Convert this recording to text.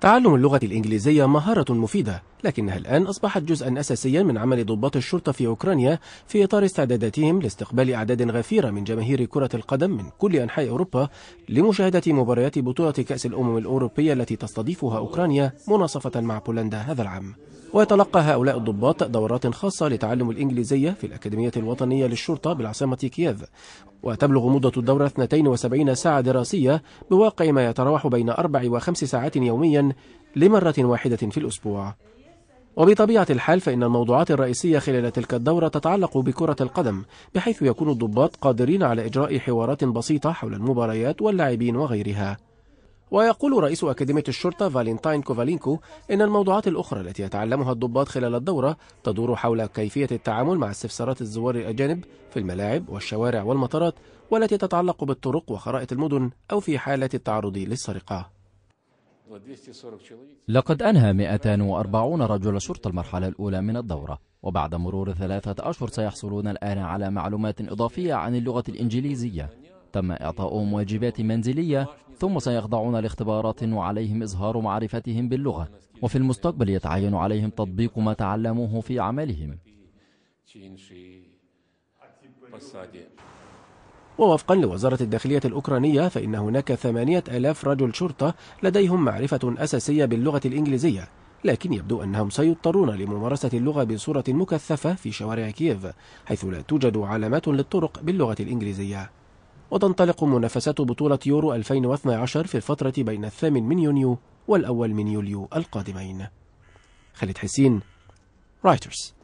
تعلم اللغة الإنجليزية مهارة مفيدة لكنها الآن أصبحت جزءا أساسيا من عمل ضباط الشرطة في أوكرانيا في إطار استعداداتهم لاستقبال أعداد غفيرة من جماهير كرة القدم من كل أنحاء أوروبا لمشاهدة مباريات بطولة كأس الأمم الأوروبية التي تستضيفها أوكرانيا مناصفة مع بولندا هذا العام ويتلقى هؤلاء الضباط دورات خاصة لتعلم الإنجليزية في الأكاديمية الوطنية للشرطة بالعاصمة كييف وتبلغ مدة الدورة 72 ساعة دراسية بواقع ما يتراوح بين أربع وخمس ساعات يوميا لمرة واحدة في الأسبوع وبطبيعة الحال فإن الموضوعات الرئيسية خلال تلك الدورة تتعلق بكرة القدم بحيث يكون الضباط قادرين على إجراء حوارات بسيطة حول المباريات واللاعبين وغيرها ويقول رئيس أكاديمية الشرطة فالينتاين كوفالينكو إن الموضوعات الأخرى التي يتعلمها الضباط خلال الدورة تدور حول كيفية التعامل مع استفسارات الزوار الأجانب في الملاعب والشوارع والمطارات والتي تتعلق بالطرق وخرائط المدن أو في حالة التعرض للسرقة لقد أنهى 240 رجل شرطة المرحلة الأولى من الدورة وبعد مرور ثلاثة أشهر سيحصلون الآن على معلومات إضافية عن اللغة الإنجليزية تم إعطاؤهم واجبات منزلية ثم سيخضعون لاختبارات وعليهم إظهار معرفتهم باللغة وفي المستقبل يتعين عليهم تطبيق ما تعلموه في عملهم ووفقا لوزارة الداخلية الأوكرانية فإن هناك ثمانية ألاف رجل شرطة لديهم معرفة أساسية باللغة الإنجليزية لكن يبدو أنهم سيضطرون لممارسة اللغة بصورة مكثفة في شوارع كييف حيث لا توجد علامات للطرق باللغة الإنجليزية وتنطلق منافسات بطولة يورو 2012 في الفترة بين الثامن من يونيو والأول من يوليو القادمين خالد حسين رايترز